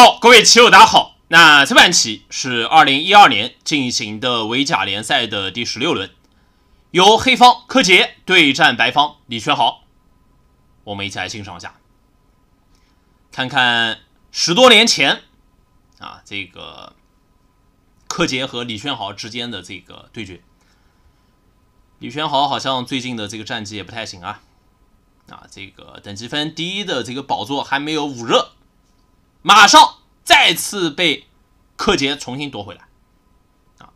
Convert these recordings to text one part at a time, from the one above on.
好，各位棋友，大家好。那这盘棋是二零一二年进行的围甲联赛的第十六轮，由黑方柯洁对战白方李轩豪。我们一起来欣赏一下，看看十多年前啊，这个柯洁和李轩豪之间的这个对决。李轩豪好像最近的这个战绩也不太行啊，啊，这个等级分第一的这个宝座还没有捂热。马上再次被柯洁重新夺回来，啊，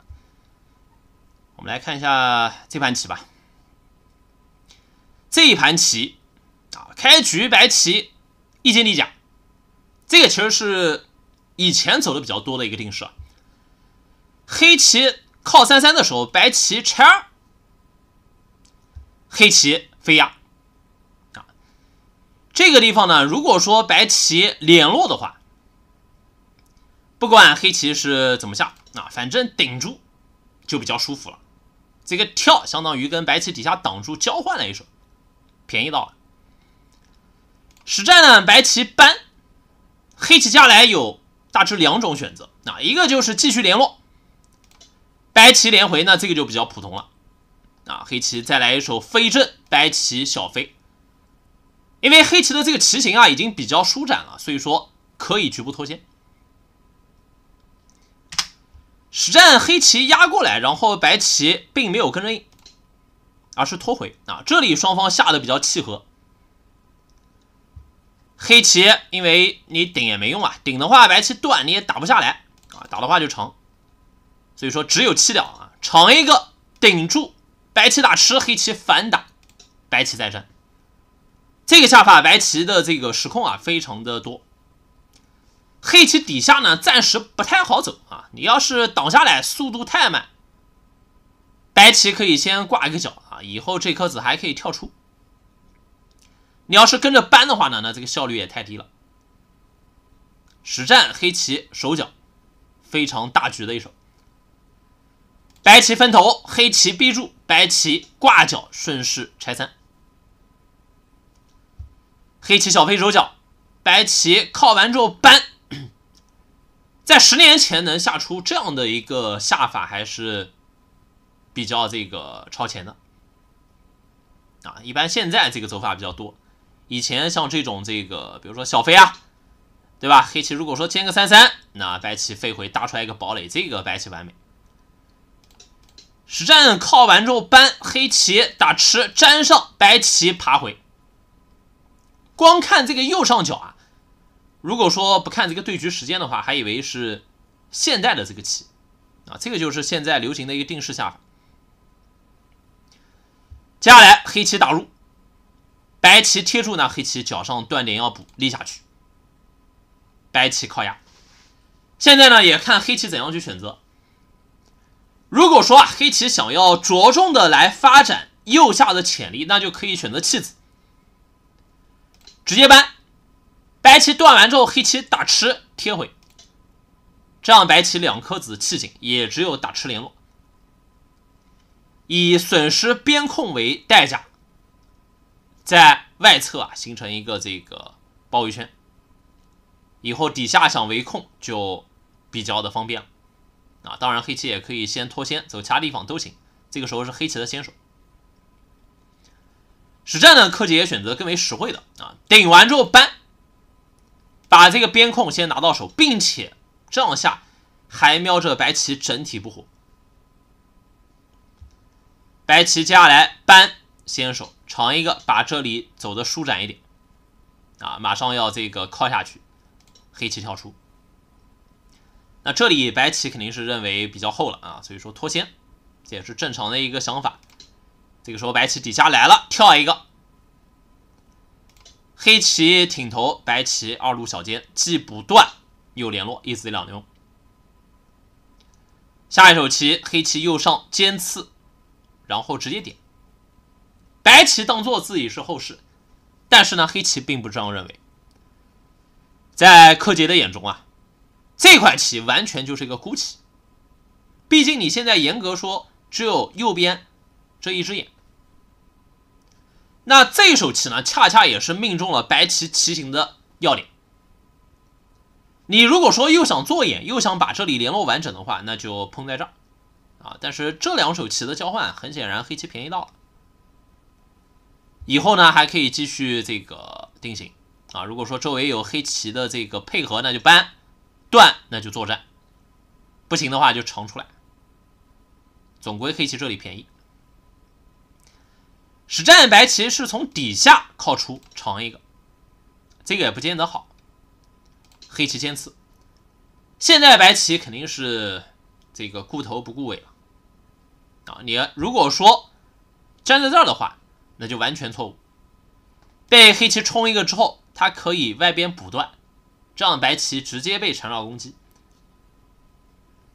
我们来看一下这盘棋吧。这一盘棋啊，开局白棋一间立甲，这个其实是以前走的比较多的一个定式啊。黑棋靠三三的时候，白棋拆二，黑棋飞压啊。这个地方呢，如果说白棋联络的话。不管黑棋是怎么下，啊，反正顶住就比较舒服了。这个跳相当于跟白棋底下挡住交换了一手，便宜到了。实战呢，白棋搬，黑棋下来有大致两种选择，啊，一个就是继续联络，白棋连回，那这个就比较普通了。啊，黑棋再来一手飞正，白棋小飞，因为黑棋的这个棋形啊已经比较舒展了，所以说可以局部脱先。实战黑棋压过来，然后白棋并没有跟着，应，而是拖回啊。这里双方下的比较契合。黑棋因为你顶也没用啊，顶的话白棋断你也打不下来啊，打的话就长，所以说只有弃掉啊，长一个顶住。白棋打吃，黑棋反打，白棋再战。这个下法白棋的这个时控啊，非常的多。黑棋底下呢，暂时不太好走啊。你要是挡下来，速度太慢。白棋可以先挂一个角啊，以后这颗子还可以跳出。你要是跟着搬的话呢，那这个效率也太低了。实战黑棋手脚非常大局的一手，白棋分头，黑棋逼住，白棋挂角顺势拆三，黑棋小飞手脚，白棋靠完之后搬。在十年前能下出这样的一个下法还是比较这个超前的啊！一般现在这个走法比较多。以前像这种这个，比如说小飞啊，对吧？黑棋如果说尖个三三，那白棋飞回搭出来一个堡垒，这个白棋完美。实战靠完之后搬黑棋打吃粘上，白棋爬回。光看这个右上角啊！如果说不看这个对局时间的话，还以为是现在的这个棋啊，这个就是现在流行的一个定式下法。接下来黑棋打入，白棋贴住呢，黑棋脚上断点要补立下去，白棋靠压。现在呢也看黑棋怎样去选择。如果说啊，黑棋想要着重的来发展右下的潜力，那就可以选择弃子，直接搬。白棋断完之后，黑棋打吃贴回，这样白棋两颗子气紧，也只有打吃联络，以损失边控为代价，在外侧啊形成一个这个包围圈，以后底下想围控就比较的方便了啊。当然黑棋也可以先脱先走其他地方都行，这个时候是黑棋的先手。实战呢，柯洁选择更为实惠的啊，顶完之后搬。把这个边控先拿到手，并且这样下还瞄着白棋整体不活。白棋接下来搬先手，尝一个，把这里走的舒展一点啊，马上要这个靠下去，黑棋跳出。那这里白棋肯定是认为比较厚了啊，所以说脱先，这也是正常的一个想法。这个时候白棋底下来了，跳一个。黑棋挺头，白棋二路小尖，既不断又联络，一子两牛。下一手棋，黑棋右上尖刺，然后直接点。白棋当做自己是后士，但是呢，黑棋并不这样认为。在柯洁的眼中啊，这款棋完全就是一个孤棋。毕竟你现在严格说，只有右边这一只眼。那这一手棋呢，恰恰也是命中了白棋棋形的要点。你如果说又想做眼，又想把这里联络完整的话，那就碰在这儿啊。但是这两手棋的交换，很显然黑棋便宜到了。以后呢，还可以继续这个定型啊。如果说周围有黑棋的这个配合，那就搬、断，那就作战；不行的话，就长出来。总归黑棋这里便宜。实战白棋是从底下靠出长一个，这个也不见得好。黑棋尖刺，现在白棋肯定是这个顾头不顾尾了啊！你如果说站在这儿的话，那就完全错误。被黑棋冲一个之后，它可以外边补断，这样白棋直接被缠绕攻击。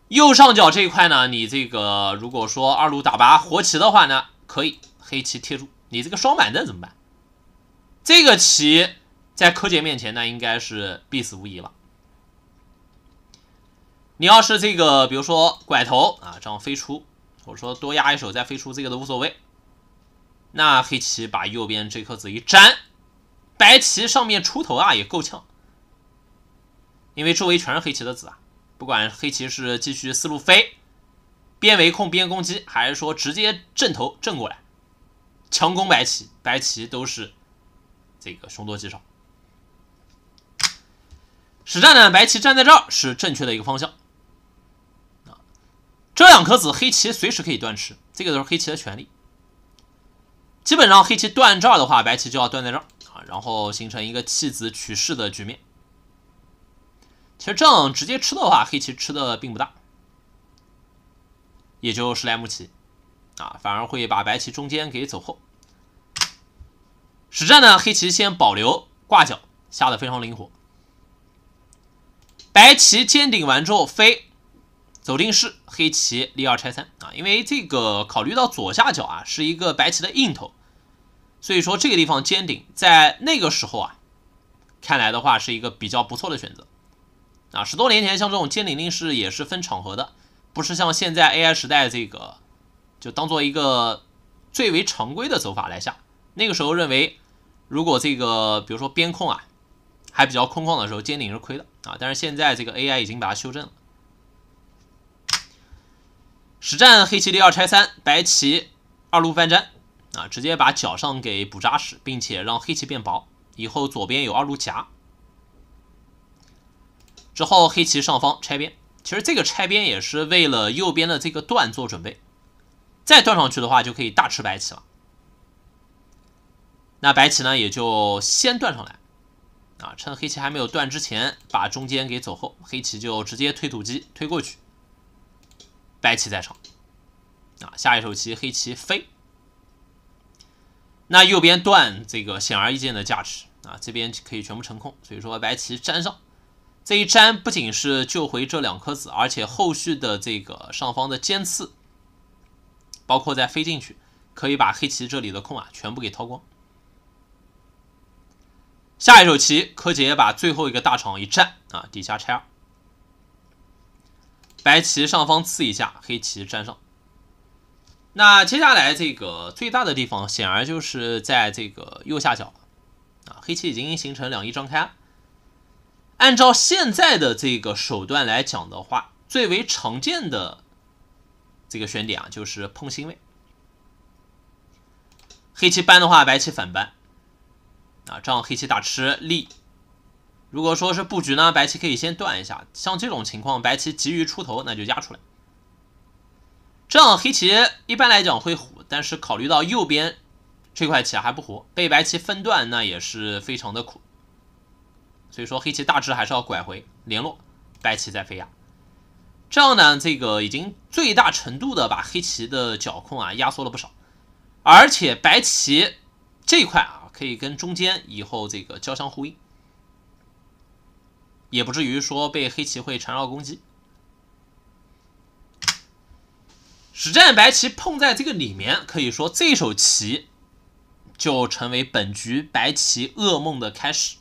右上角这一块呢，你这个如果说二路打拔活棋的话呢，可以。黑棋贴住你这个双板阵怎么办？这个棋在柯洁面前那应该是必死无疑了。你要是这个，比如说拐头啊，这样飞出，我说多压一手再飞出，这个都无所谓。那黑棋把右边这颗子一粘，白棋上面出头啊也够呛，因为周围全是黑棋的子啊。不管黑棋是继续四路飞，边围控边攻击，还是说直接正头正过来。强攻白棋，白棋都是这个凶多吉少。实战呢，白棋站在这儿是正确的一个方向这两颗子黑棋随时可以断吃，这个都是黑棋的权利。基本上黑棋断这儿的话，白棋就要断在这儿啊，然后形成一个弃子取士的局面。其实这样直接吃的话，黑棋吃的并不大，也就十来目棋。啊，反而会把白棋中间给走后。实战呢，黑棋先保留挂角，下的非常灵活。白棋尖顶完之后飞，走定式，黑棋立二拆三啊。因为这个考虑到左下角啊是一个白棋的硬头，所以说这个地方尖顶在那个时候啊，看来的话是一个比较不错的选择啊。十多年前像这种尖顶定式也是分场合的，不是像现在 AI 时代这个。就当做一个最为常规的走法来下。那个时候认为，如果这个比如说边控啊还比较空旷的时候，尖顶是亏的啊。但是现在这个 AI 已经把它修正了。实战黑棋的二拆三，白棋二路翻粘啊，直接把角上给补扎实，并且让黑棋变薄，以后左边有二路夹。之后黑棋上方拆边，其实这个拆边也是为了右边的这个段做准备。再断上去的话，就可以大吃白棋了。那白棋呢，也就先断上来，啊，趁黑棋还没有断之前，把中间给走后，黑棋就直接推土机推过去，白棋在场，啊，下一手棋黑棋飞。那右边断这个显而易见的价值啊，这边可以全部成空，所以说白棋粘上，这一粘不仅是救回这两颗子，而且后续的这个上方的尖刺。包括再飞进去，可以把黑棋这里的空啊全部给掏光。下一手棋，柯洁把最后一个大场一站啊，底下拆二，白棋上方刺一下，黑棋粘上。那接下来这个最大的地方，显然就是在这个右下角啊。黑棋已经形成两翼张开。按照现在的这个手段来讲的话，最为常见的。这个选点啊，就是碰星位。黑棋扳的话，白棋反扳，啊，这样黑棋打吃力。如果说是布局呢，白棋可以先断一下。像这种情况，白棋急于出头，那就压出来。这样黑棋一般来讲会活，但是考虑到右边这块棋还不活，被白棋分断，那也是非常的苦。所以说，黑棋大致还是要拐回联络，白棋再飞压。这样呢，这个已经最大程度的把黑棋的角控啊压缩了不少，而且白棋这块啊可以跟中间以后这个交相呼应，也不至于说被黑棋会缠绕攻击。实战白棋碰在这个里面，可以说这一手棋就成为本局白棋噩梦的开始。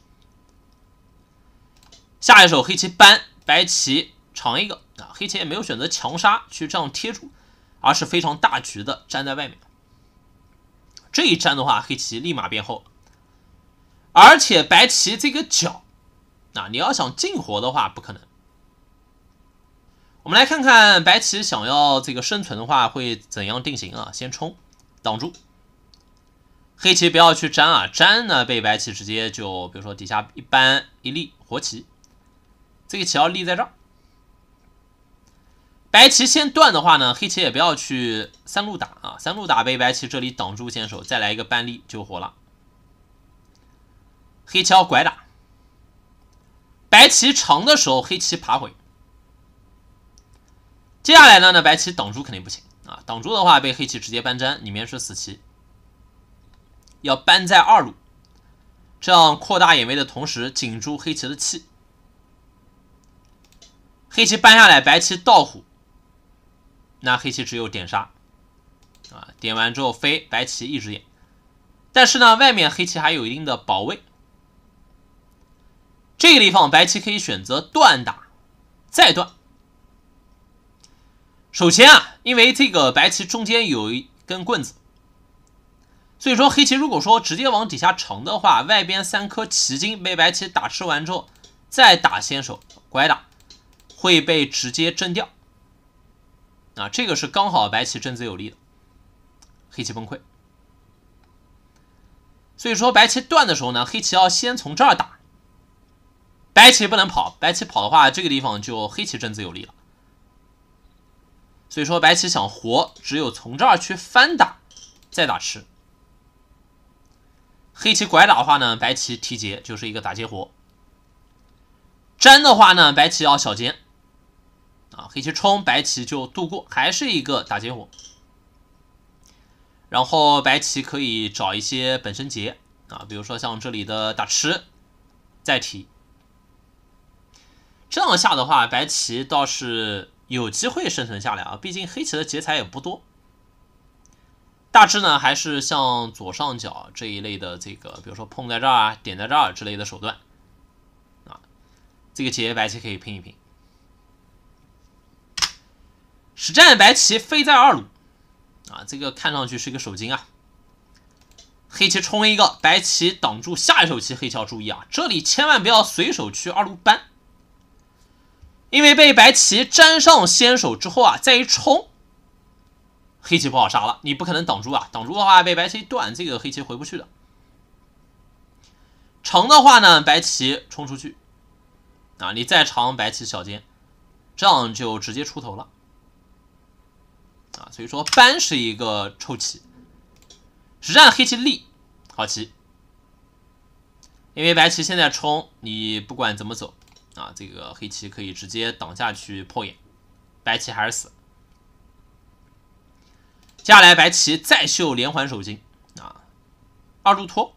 下一手黑棋搬，白棋长一个。啊，黑棋也没有选择强杀去这样贴住，而是非常大局的粘在外面。这一粘的话，黑棋立马变厚，而且白棋这个角，啊，你要想进活的话，不可能。我们来看看白棋想要这个生存的话会怎样定型啊？先冲，挡住。黑棋不要去粘啊，粘呢被白棋直接就比如说底下一般一立活棋，这个棋要立在这儿。白棋先断的话呢，黑棋也不要去三路打啊，三路打被白棋这里挡住先手，再来一个扳力就活了。黑棋要拐打，白棋长的时候黑棋爬回。接下来呢？那白棋挡住肯定不行啊，挡住的话被黑棋直接扳粘，里面是死棋。要扳在二路，这样扩大眼位的同时紧住黑棋的气。黑棋扳下来，白棋倒虎。那黑棋只有点杀，啊，点完之后飞，白棋一直点，但是呢，外面黑棋还有一定的保卫，这个地方白棋可以选择断打，再断。首先啊，因为这个白棋中间有一根棍子，所以说黑棋如果说直接往底下长的话，外边三颗棋筋被白棋打吃完之后，再打先手拐打会被直接蒸掉。啊，这个是刚好白棋贞子有利的，黑棋崩溃。所以说白棋断的时候呢，黑棋要先从这儿打，白棋不能跑，白棋跑的话，这个地方就黑棋贞子有利了。所以说白棋想活，只有从这儿去翻打，再打吃。黑棋拐打的话呢，白棋提劫就是一个打劫活。粘的话呢，白棋要小尖。啊，黑棋冲，白棋就度过，还是一个打劫火。然后白棋可以找一些本身劫啊，比如说像这里的打吃再提，这样下的话，白棋倒是有机会生存下来啊。毕竟黑棋的劫财也不多。大致呢，还是像左上角这一类的这个，比如说碰在这儿啊，点在这儿之类的手段啊，这个劫白棋可以拼一拼。实战白棋飞在二路，啊，这个看上去是一个手筋啊。黑棋冲一个，白棋挡住下一手棋。黑棋要注意啊，这里千万不要随手去二路搬，因为被白棋粘上先手之后啊，再一冲，黑棋不好杀了。你不可能挡住啊，挡住的话被白棋断，这个黑棋回不去的。长的话呢，白棋冲出去，啊，你再长白棋小尖，这样就直接出头了。啊，所以说搬是一个臭棋，实战黑棋立好棋，因为白棋现在冲，你不管怎么走啊，这个黑棋可以直接挡下去破眼，白棋还是死。接下来白棋再秀连环手筋啊，二路拖，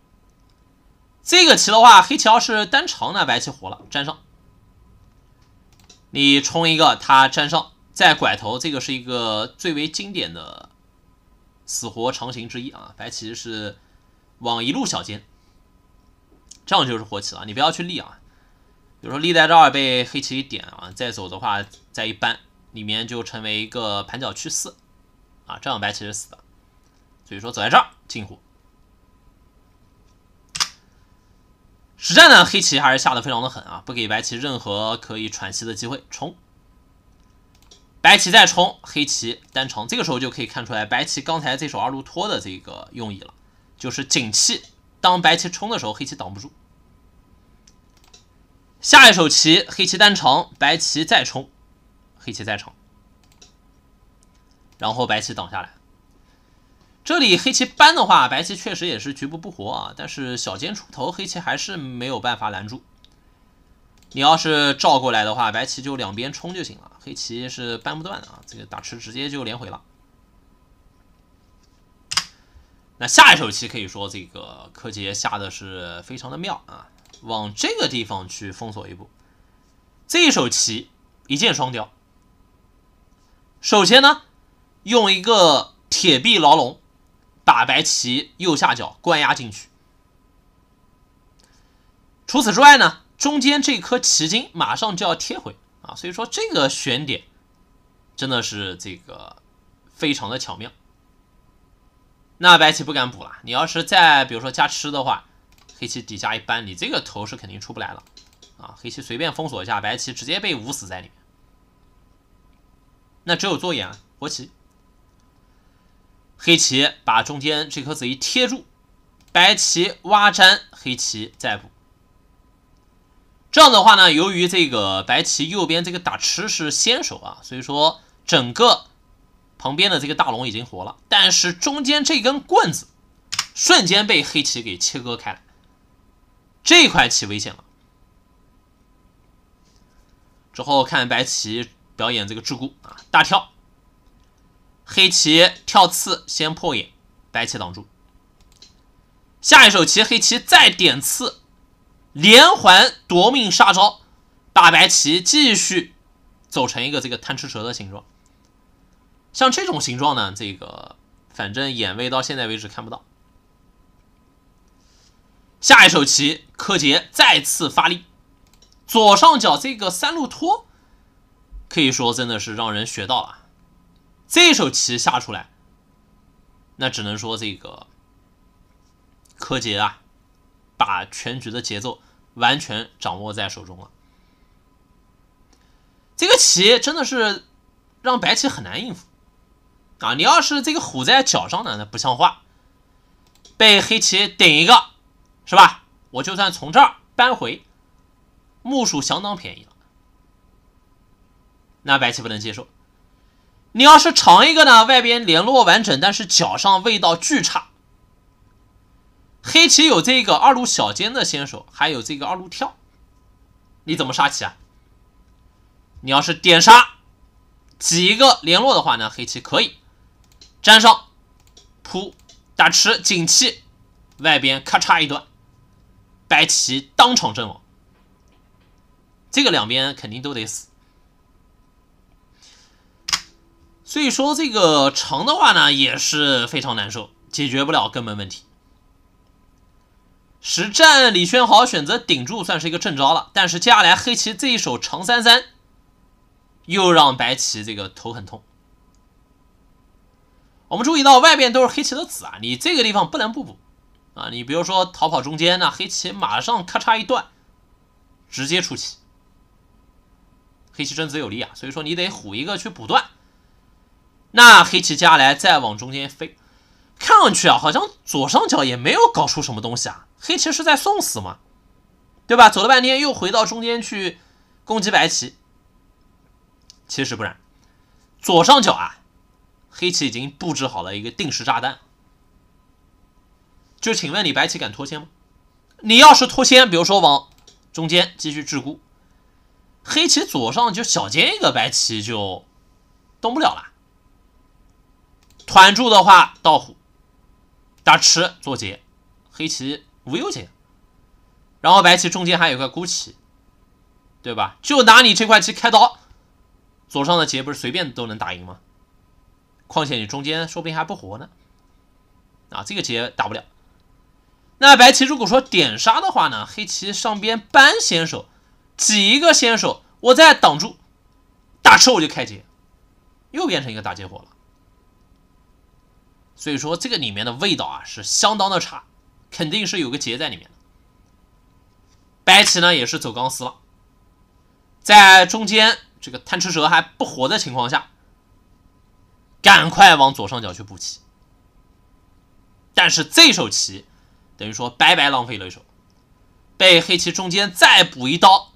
这个棋的话，黑棋要是单长呢，白棋活了，粘上，你冲一个，它粘上。在拐头，这个是一个最为经典的死活常形之一啊。白棋是往一路小尖，这样就是活棋了。你不要去立啊，比如说立在这儿被黑棋一点啊，再走的话，再一扳里面就成为一个盘角去四啊，这样白棋是死的。所以说走在这儿进虎。实战呢，黑棋还是下的非常的狠啊，不给白棋任何可以喘息的机会，冲。白棋再冲，黑棋单冲，这个时候就可以看出来白棋刚才这手二路拖的这个用意了，就是紧气。当白棋冲的时候，黑棋挡不住。下一手棋，黑棋单长，白棋再冲，黑棋再长，然后白棋挡下来。这里黑棋搬的话，白棋确实也是局部不活啊，但是小尖出头，黑棋还是没有办法拦住。你要是照过来的话，白棋就两边冲就行了，黑棋是扳不断的啊！这个打吃直接就连回了。那下一手棋可以说这个柯洁下的是非常的妙啊，往这个地方去封锁一步，这一手棋一箭双雕。首先呢，用一个铁壁牢笼把白棋右下角关押进去。除此之外呢？中间这颗棋筋马上就要贴回啊，所以说这个选点真的是这个非常的巧妙。那白棋不敢补了，你要是再比如说加吃的话，黑棋底下一扳，你这个头是肯定出不来了啊。黑棋随便封锁一下，白棋直接被捂死在里面。那只有做眼活棋，黑棋把中间这颗子一贴住，白棋挖粘，黑棋再补。这样的话呢，由于这个白棋右边这个打吃是先手啊，所以说整个旁边的这个大龙已经活了，但是中间这根棍子瞬间被黑棋给切割开了，这块棋危险了。之后看白棋表演这个桎梏啊，大跳，黑棋跳刺先破眼，白棋挡住。下一手棋，黑棋再点刺。连环夺命杀招，大白旗继续走成一个这个贪吃蛇的形状。像这种形状呢，这个反正眼位到现在为止看不到。下一手棋，柯洁再次发力，左上角这个三路拖，可以说真的是让人学到了。这一手棋下出来，那只能说这个柯洁啊。把全局的节奏完全掌握在手中了，这个棋真的是让白棋很难应付啊！你要是这个虎在脚上呢，那不像话，被黑棋顶一个，是吧？我就算从这儿扳回，目数相当便宜了。那白棋不能接受。你要是长一个呢，外边联络完整，但是脚上味道巨差。黑棋有这个二路小尖的先手，还有这个二路跳，你怎么杀棋啊？你要是点杀，几个联络的话呢？黑棋可以粘上，扑打吃金气，外边咔嚓一段，白棋当场阵亡。这个两边肯定都得死，所以说这个长的话呢也是非常难受，解决不了根本问题。实战，李轩豪选择顶住算是一个正招了，但是接下来黑棋这一手长三三，又让白棋这个头很痛。我们注意到外边都是黑棋的子啊，你这个地方不能不补啊。你比如说逃跑中间那黑棋马上咔嚓一断，直接出棋，黑棋真子有力啊，所以说你得虎一个去补断。那黑棋接下来再往中间飞，看上去啊好像左上角也没有搞出什么东西啊。黑棋是在送死吗？对吧？走了半天又回到中间去攻击白棋。其实不然，左上角啊，黑棋已经布置好了一个定时炸弹。就请问你，白棋敢脱先吗？你要是脱先，比如说往中间继续桎梏，黑棋左上就小尖一个白棋就动不了了。团住的话，倒虎打吃做劫，黑棋。无忧解。然后白棋中间还有块孤棋，对吧？就拿你这块棋开刀，左上的劫不是随便都能打赢吗？况且你中间说不定还不活呢，啊，这个劫打不了。那白棋如果说点杀的话呢，黑棋上边扳先手，挤一个先手，我再挡住，打车我就开劫，又变成一个打劫活了。所以说这个里面的味道啊是相当的差。肯定是有个结在里面的，白棋呢也是走钢丝了，在中间这个贪吃蛇还不活的情况下，赶快往左上角去补棋。但是这手棋等于说白白浪费了一手，被黑棋中间再补一刀，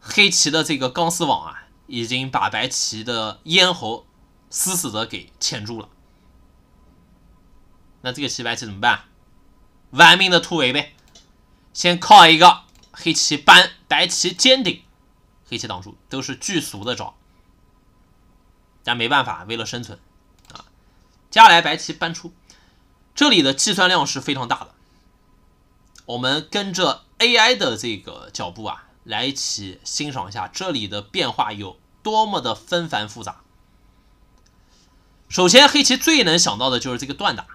黑棋的这个钢丝网啊，已经把白棋的咽喉死死的给牵住了。那这个棋白棋怎么办？玩命的突围呗，先靠一个黑棋搬，白棋尖顶，黑棋挡住，都是巨俗的招，但没办法，为了生存啊。接下来白棋搬出，这里的计算量是非常大的。我们跟着 AI 的这个脚步啊，来一起欣赏一下这里的变化有多么的纷繁复杂。首先，黑棋最能想到的就是这个断打。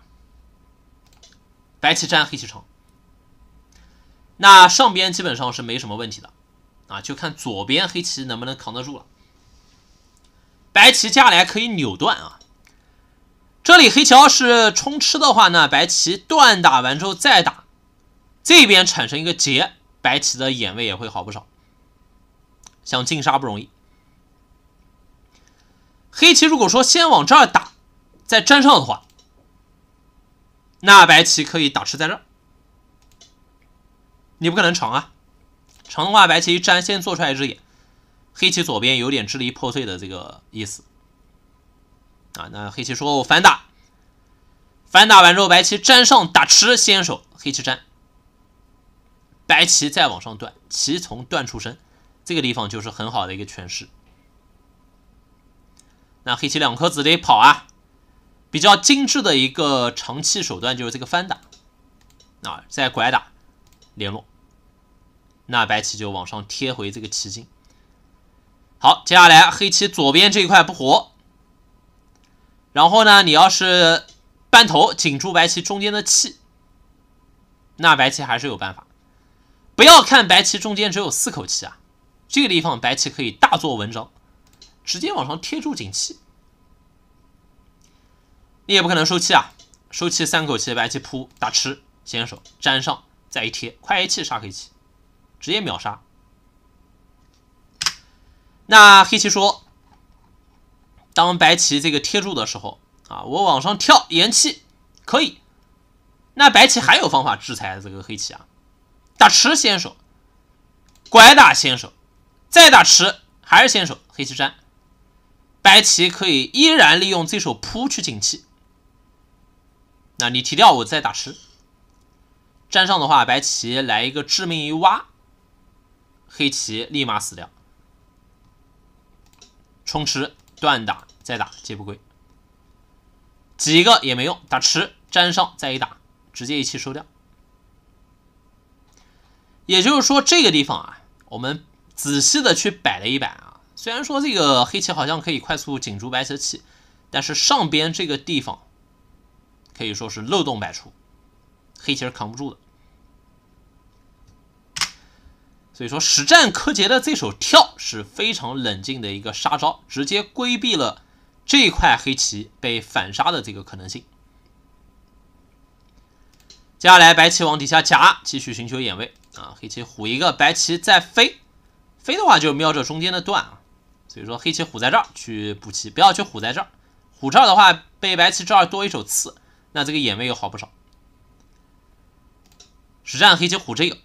白棋占黑棋长，那上边基本上是没什么问题的啊，就看左边黑棋能不能扛得住了。白棋下来可以扭断啊，这里黑棋要是冲吃的话呢，白棋断打完之后再打，这边产生一个劫，白棋的眼位也会好不少，想进杀不容易。黑棋如果说先往这儿打，再粘上的话。那白棋可以打吃在这儿，你不可能长啊，长的话白棋一粘先做出来一只眼，黑棋左边有点支离破碎的这个意思啊。那黑棋说：“我反打，反打完之后白棋粘上打吃先手，黑棋粘，白棋再往上断，棋从断出生，这个地方就是很好的一个诠释。”那黑棋两颗子得跑啊。比较精致的一个长期手段就是这个翻打啊，在拐打联络，那白棋就往上贴回这个棋筋。好，接下来黑棋左边这一块不活，然后呢，你要是扳头紧住白棋中间的气，那白棋还是有办法。不要看白棋中间只有四口气啊，这个地方白棋可以大做文章，直接往上贴住紧气。你也不可能收气啊！收气三口气，白棋扑打吃先手粘上，再一贴，快一气杀黑棋，直接秒杀。那黑棋说：“当白棋这个贴住的时候啊，我往上跳延气可以。”那白棋还有方法制裁这个黑棋啊？打吃先手，拐打先手，再打吃还是先手，黑棋粘，白棋可以依然利用这手扑去景气。那你提掉，我再打吃。粘上的话，白棋来一个致命一挖，黑棋立马死掉。冲吃断打再打皆不归，几个也没用。打吃粘上再一打，直接一气收掉。也就是说，这个地方啊，我们仔细的去摆了一摆啊。虽然说这个黑棋好像可以快速紧住白棋的气，但是上边这个地方。可以说是漏洞百出，黑棋扛不住的。所以说，实战柯洁的这手跳是非常冷静的一个杀招，直接规避了这块黑棋被反杀的这个可能性。接下来，白棋往底下夹，继续寻求眼位啊。黑棋虎一个，白棋再飞，飞的话就瞄着中间的段啊。所以说，黑棋虎在这儿去补棋，不要去虎在这儿，虎这儿的话被白棋这儿多一手刺。那这个眼位又好不少，实战黑棋虎这个，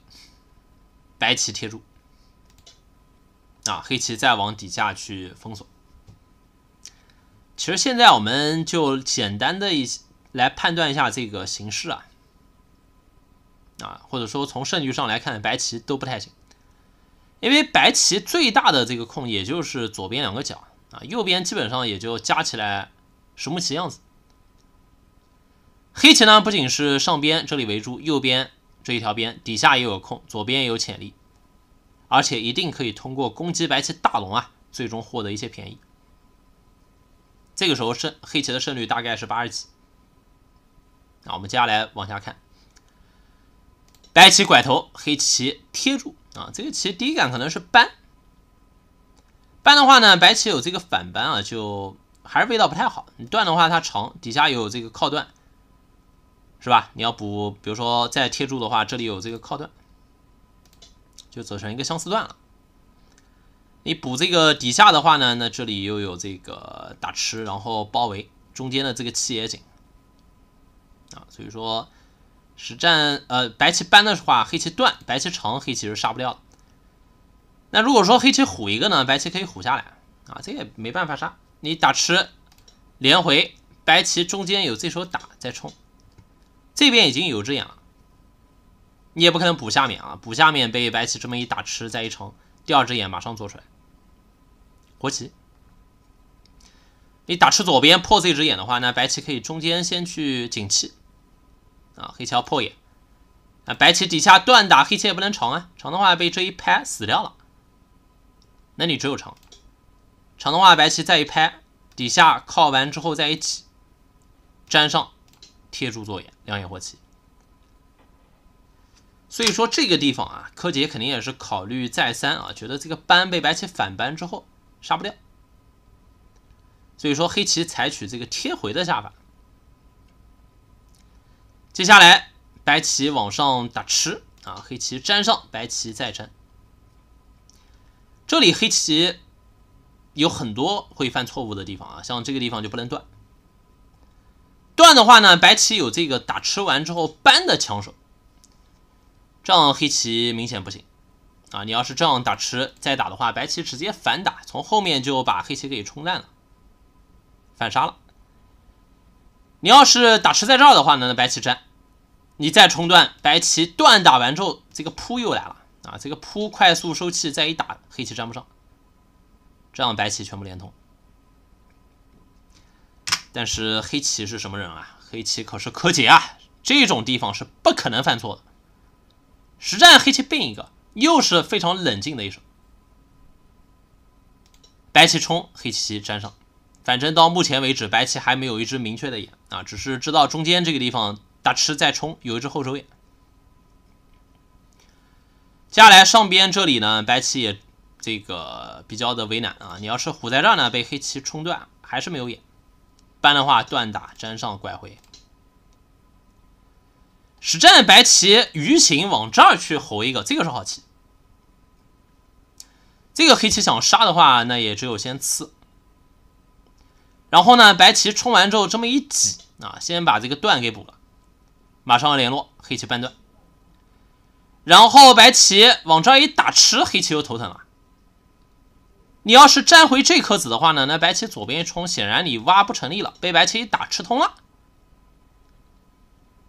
白棋贴住，啊，黑棋再往底下去封锁。其实现在我们就简单的一来判断一下这个形势啊，啊，或者说从胜局上来看，白棋都不太行，因为白棋最大的这个空也就是左边两个角啊，右边基本上也就加起来石木棋样子。黑棋呢，不仅是上边这里围住，右边这一条边底下也有空，左边也有潜力，而且一定可以通过攻击白棋大龙啊，最终获得一些便宜。这个时候胜黑棋的胜率大概是八十几。那我们接下来往下看，白棋拐头，黑棋贴住啊。这个棋第一感可能是扳，扳的话呢，白棋有这个反扳啊，就还是味道不太好。你断的话它长，底下有这个靠断。是吧？你要补，比如说再贴住的话，这里有这个靠段，就走成一个相似段了。你补这个底下的话呢，那这里又有这个打吃，然后包围中间的这个气也紧啊。所以说实战，呃，白棋搬的话，黑棋断，白棋长，黑棋是杀不掉的。那如果说黑棋虎一个呢，白棋可以虎下来啊，这也没办法杀。你打吃，连回，白棋中间有这手打，再冲。这边已经有只眼了，你也不可能补下面啊！补下面被白棋这么一打吃，再一冲，第二只眼马上做出来。活棋。你打吃左边破这只眼的话，那白棋可以中间先去紧气，啊，黑棋要破眼，啊，白棋底下断打，黑棋也不能长啊，长的话被这一拍死掉了。那你只有长，长的话白棋再一拍，底下靠完之后再一起粘上。贴住左眼，两眼活棋。所以说这个地方啊，柯洁肯定也是考虑再三啊，觉得这个扳被白棋反扳之后杀不掉，所以说黑棋采取这个贴回的下法。接下来白棋往上打吃啊，黑棋粘上，白棋再粘。这里黑棋有很多会犯错误的地方啊，像这个地方就不能断。断的话呢，白棋有这个打吃完之后搬的抢手，这样黑棋明显不行啊！你要是这样打吃再打的话，白棋直接反打，从后面就把黑棋给冲烂了，反杀了。你要是打吃在这儿的话呢，那白棋粘，你再冲断，白棋断打完之后，这个扑又来了啊！这个扑快速收气，再一打，黑棋粘不上，这样白棋全部连通。但是黑棋是什么人啊？黑棋可是柯洁啊！这种地方是不可能犯错的。实战黑棋变一个，又是非常冷静的一手。白棋冲，黑棋粘上。反正到目前为止，白棋还没有一只明确的眼啊，只是知道中间这个地方大吃再冲有一只后手眼。接下来上边这里呢，白棋也这个比较的为难啊。你要是虎在这呢，被黑棋冲断，还是没有眼。搬的话断打粘上拐回，实战白棋鱼形往这儿去吼一个，这个是好棋。这个黑棋想杀的话，那也只有先刺。然后呢，白棋冲完之后这么一挤啊，先把这个断给补了，马上联络黑棋半断。然后白棋往这儿一打吃，黑棋又头疼了。你要是粘回这颗子的话呢，那白棋左边一冲，显然你挖不成立了，被白棋一打吃通了。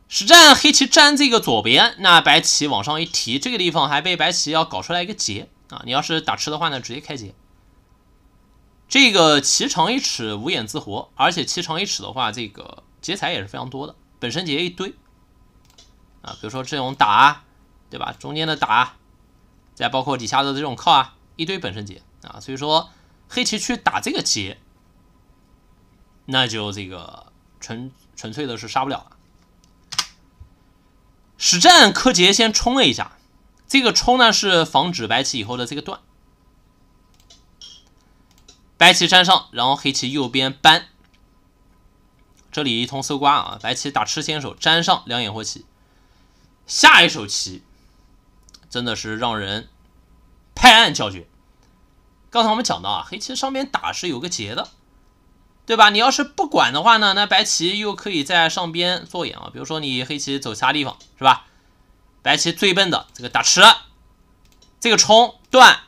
实战黑棋粘这个左边，那白棋往上一提，这个地方还被白棋要搞出来一个劫啊！你要是打吃的话呢，直接开劫。这个棋长一尺无眼自活，而且棋长一尺的话，这个劫材也是非常多的，本身劫一堆啊，比如说这种打，对吧？中间的打，再包括底下的这种靠啊，一堆本身劫。啊，所以说黑棋去打这个劫，那就这个纯纯粹的是杀不了。了。实战柯洁先冲了一下，这个冲呢是防止白棋以后的这个断。白棋粘上，然后黑棋右边搬，这里一通搜刮啊，白棋打吃先手粘上两眼活棋，下一手棋真的是让人拍案叫绝。刚才我们讲到啊，黑棋上边打是有个劫的，对吧？你要是不管的话呢，那白棋又可以在上边做眼啊。比如说你黑棋走其他地方，是吧？白棋最笨的这个打吃，这个冲断，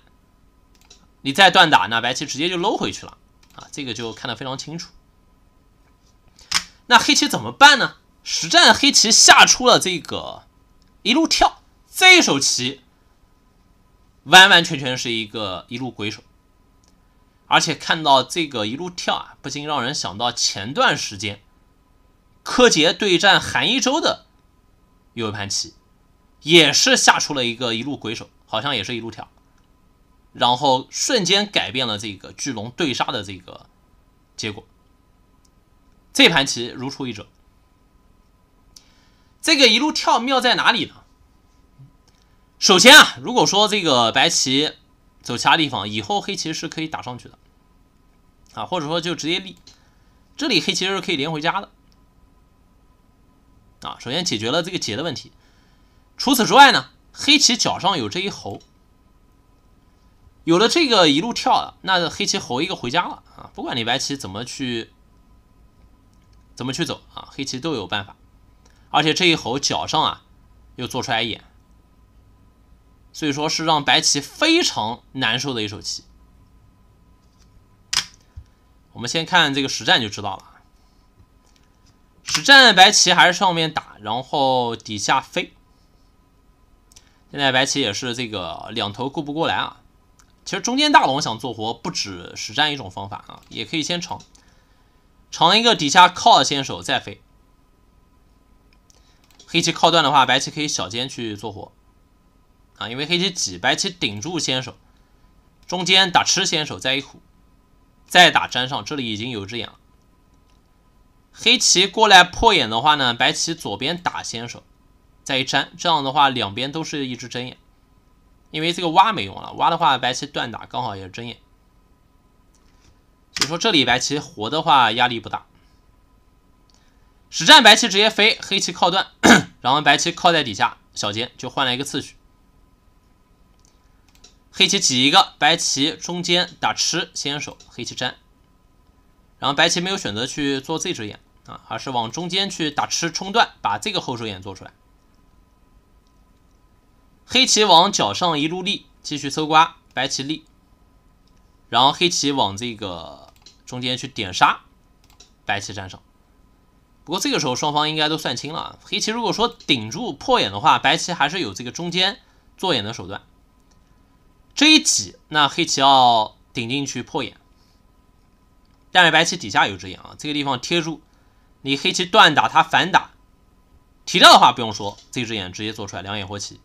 你再断打，那白棋直接就搂回去了啊。这个就看得非常清楚。那黑棋怎么办呢？实战黑棋下出了这个一路跳，这一手棋完完全全是一个一路鬼手。而且看到这个一路跳啊，不禁让人想到前段时间柯洁对战韩一舟的有一盘棋，也是下出了一个一路鬼手，好像也是一路跳，然后瞬间改变了这个巨龙对杀的这个结果。这盘棋如出一辙。这个一路跳妙在哪里呢？首先啊，如果说这个白棋走其他地方，以后黑棋是可以打上去的。啊，或者说就直接立，这里黑棋是可以连回家的。啊，首先解决了这个劫的问题。除此之外呢，黑棋脚上有这一猴，有了这个一路跳，那黑棋猴一个回家了啊。不管你白棋怎么去，怎么去走啊，黑棋都有办法。而且这一猴脚上啊，又做出来眼，所以说是让白棋非常难受的一手棋。我们先看这个实战就知道了。实战白棋还是上面打，然后底下飞。现在白棋也是这个两头顾不过来啊。其实中间大龙想做活不止实战一种方法啊，也可以先长，长一个底下靠先手再飞。黑棋靠断的话，白棋可以小尖去做活啊，因为黑棋挤，白棋顶住先手，中间打吃先手再一虎。再打粘上，这里已经有只眼了。黑棋过来破眼的话呢，白棋左边打先手，再一粘，这样的话两边都是一只针眼。因为这个挖没用了，挖的话白棋断打刚好也是针眼。所以说这里白棋活的话压力不大。实战白棋直接飞，黑棋靠断，然后白棋靠在底下小尖，就换了一个次序。黑棋挤一个，白棋中间打吃先手，黑棋粘，然后白棋没有选择去做这只眼啊，而是往中间去打吃冲断，把这个后手眼做出来。黑棋往角上一路力，继续搜刮，白棋立，然后黑棋往这个中间去点杀，白棋粘上。不过这个时候双方应该都算清了，黑棋如果说顶住破眼的话，白棋还是有这个中间做眼的手段。这一挤，那黑棋要顶进去破眼，但是白棋底下有只眼啊，这个地方贴住，你黑棋断打它反打，提掉的话不用说，这只眼直接做出来两眼活棋。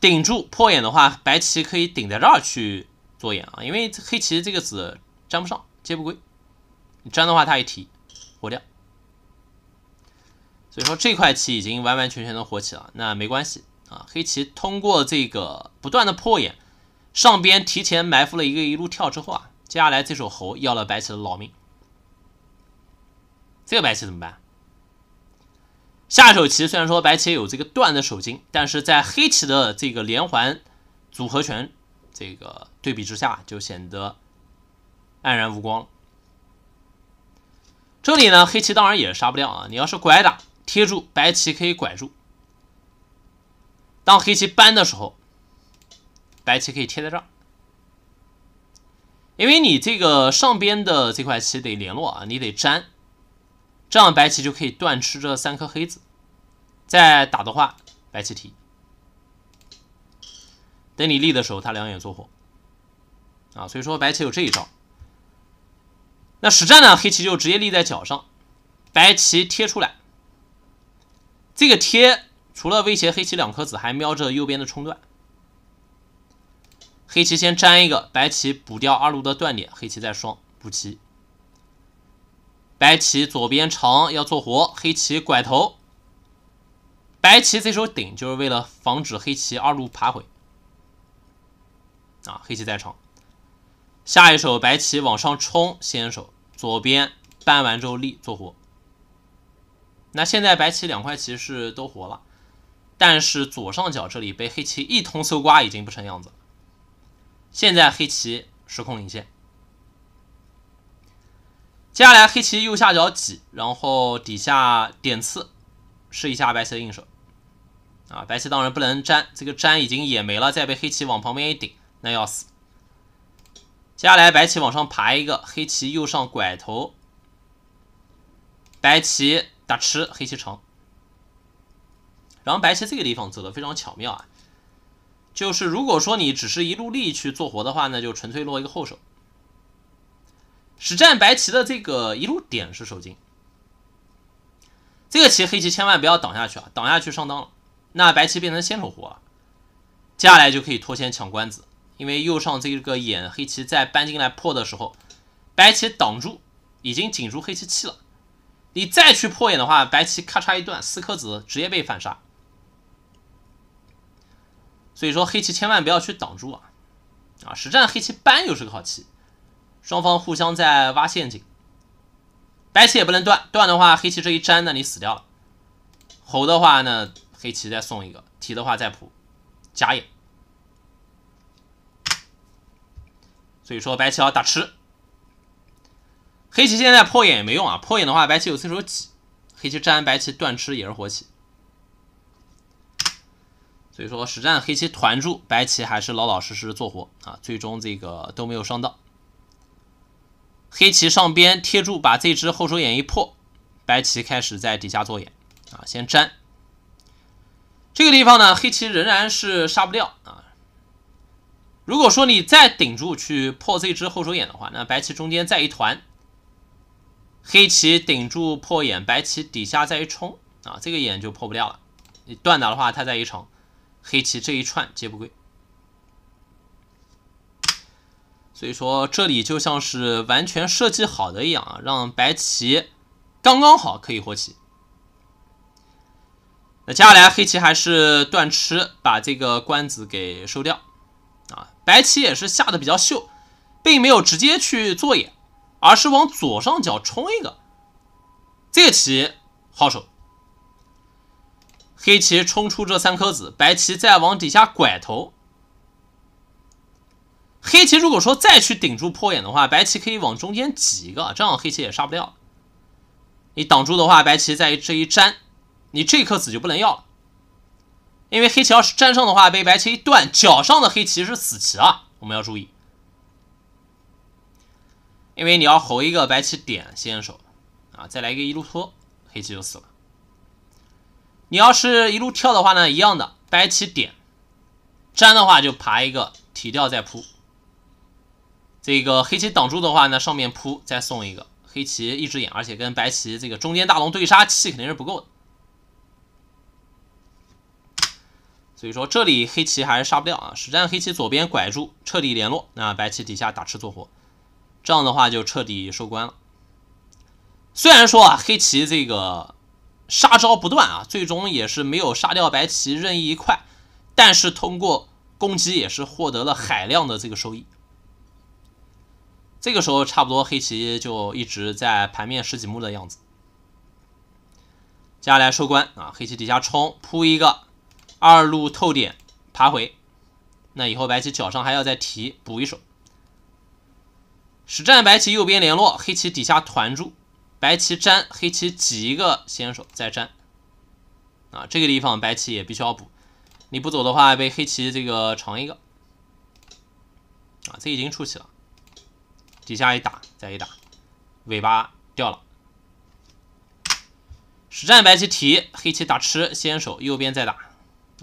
顶住破眼的话，白棋可以顶在这儿去做眼啊，因为黑棋这个子粘不上，接不归，你粘的话它一提活掉，所以说这块棋已经完完全全的活起了，那没关系。啊，黑棋通过这个不断的破眼，上边提前埋伏了一个一路跳之后啊，接下来这手猴要了白棋的老命。这个白棋怎么办？下手棋虽然说白棋有这个断的手筋，但是在黑棋的这个连环组合拳这个对比之下，就显得黯然无光。这里呢，黑棋当然也杀不掉啊，你要是拐打贴住，白棋可以拐住。当黑棋搬的时候，白棋可以贴在这儿，因为你这个上边的这块棋得联络啊，你得粘，这样白棋就可以断吃这三颗黑子。再打的话，白棋提。等你立的时候，他两眼做活，啊，所以说白棋有这一招。那实战呢，黑棋就直接立在角上，白棋贴出来，这个贴。除了威胁黑棋两颗子，还瞄着右边的冲段。黑棋先粘一个，白棋补掉二路的断点，黑棋再双补棋。白棋左边长要做活，黑棋拐头。白棋这手顶就是为了防止黑棋二路爬回。啊，黑棋在长。下一手白棋往上冲，先手左边扳完之后立做活。那现在白棋两块棋是都活了。但是左上角这里被黑棋一通搜刮，已经不成样子现在黑棋失控领先。接下来黑棋右下角挤，然后底下点刺，试一下白棋的应手。啊，白棋当然不能粘，这个粘已经也没了，再被黑棋往旁边一顶，那要死。接下来白棋往上爬一个，黑棋右上拐头，白棋打吃，黑棋成。然后白棋这个地方走的非常巧妙啊，就是如果说你只是一路力去做活的话，那就纯粹落一个后手。实战白棋的这个一路点是守金，这个棋黑棋千万不要挡下去啊，挡下去上当了，那白棋变成先手活了，接下来就可以脱线抢官子。因为右上这个眼黑棋在搬进来破的时候，白棋挡住已经紧住黑棋气了，你再去破眼的话，白棋咔嚓一断四颗子直接被反杀。所以说黑棋千万不要去挡住啊！啊，实战黑棋搬又是个好棋，双方互相在挖陷阱，白棋也不能断，断的话黑棋这一粘呢你死掉了，猴的话呢黑棋再送一个提的话再补假眼，所以说白棋要打吃，黑棋现在破眼也没用啊，破眼的话白棋有刺手起，黑棋粘白棋断吃也是活棋。所以说实战黑棋团住，白棋还是老老实实做活啊，最终这个都没有上到。黑棋上边贴住，把这只后手眼一破，白棋开始在底下做眼啊，先粘。这个地方呢，黑棋仍然是杀不掉啊。如果说你再顶住去破这只后手眼的话，那白棋中间再一团，黑棋顶住破眼，白棋底下再一冲啊，这个眼就破不掉了。你断打的话，它再一冲。黑棋这一串皆不贵，所以说这里就像是完全设计好的一样啊，让白棋刚刚好可以活棋。那接下来黑棋还是断吃，把这个官子给收掉啊。白棋也是下的比较秀，并没有直接去做眼，而是往左上角冲一个，这棋好手。黑棋冲出这三颗子，白棋再往底下拐头。黑棋如果说再去顶住破眼的话，白棋可以往中间挤一个，这样黑棋也杀不掉。你挡住的话，白棋在这一粘，你这颗子就不能要了。因为黑棋要是粘上的话，被白棋一断脚上的黑棋是死棋啊，我们要注意。因为你要吼一个白棋点先手啊，再来一个一路拖，黑棋就死了。你要是一路跳的话呢，一样的白棋点粘的话就爬一个提掉再扑。这个黑棋挡住的话呢，上面扑再送一个黑棋一只眼，而且跟白棋这个中间大龙对杀气肯定是不够的。所以说这里黑棋还是杀不掉啊，实战黑棋左边拐住彻底联络，那白棋底下打吃做活，这样的话就彻底收官了。虽然说啊黑棋这个。杀招不断啊，最终也是没有杀掉白棋任意一块，但是通过攻击也是获得了海量的这个收益。这个时候差不多黑棋就一直在盘面十几目的样子。接下来收官啊，黑棋底下冲铺一个二路透点爬回，那以后白棋脚上还要再提补一手。实战白棋右边联络，黑棋底下团住。白棋粘，黑棋挤一个先手再粘，啊，这个地方白棋也必须要补。你不走的话，被黑棋这个长一个，啊，这已经出气了。底下一打再一打，尾巴掉了。实战白棋提，黑棋打吃先手，右边再打，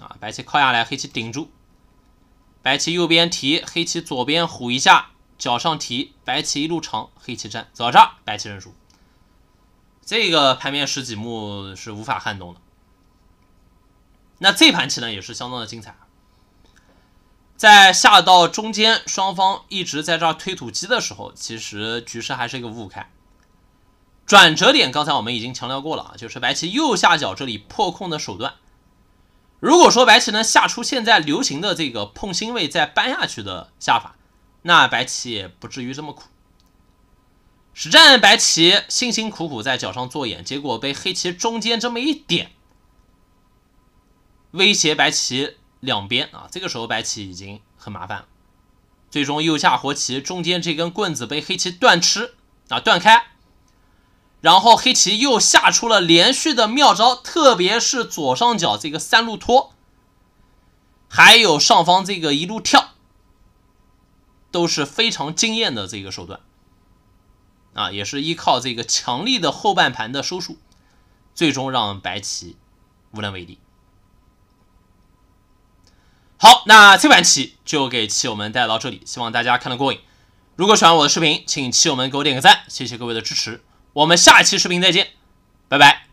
啊，白棋靠下来，黑棋顶住。白棋右边提，黑棋左边虎一下，角上提，白棋一路长，黑棋粘，早炸，白棋认输。这个盘面十几目是无法撼动的。那这盘棋呢，也是相当的精彩。在下到中间，双方一直在这儿推土机的时候，其实局势还是一个五五开。转折点，刚才我们已经强调过了，啊，就是白棋右下角这里破空的手段。如果说白棋能下出现在流行的这个碰星位再搬下去的下法，那白棋也不至于这么苦。实战白棋辛辛苦苦在角上做眼，结果被黑棋中间这么一点威胁，白棋两边啊，这个时候白棋已经很麻烦了。最终右下活棋，中间这根棍子被黑棋断吃啊断开，然后黑棋又下出了连续的妙招，特别是左上角这个三路拖，还有上方这个一路跳，都是非常惊艳的这个手段。啊，也是依靠这个强力的后半盘的收束，最终让白棋无能为力。好，那这盘棋就给棋友们带到这里，希望大家看得过瘾。如果喜欢我的视频，请棋友们给我点个赞，谢谢各位的支持。我们下期视频再见，拜拜。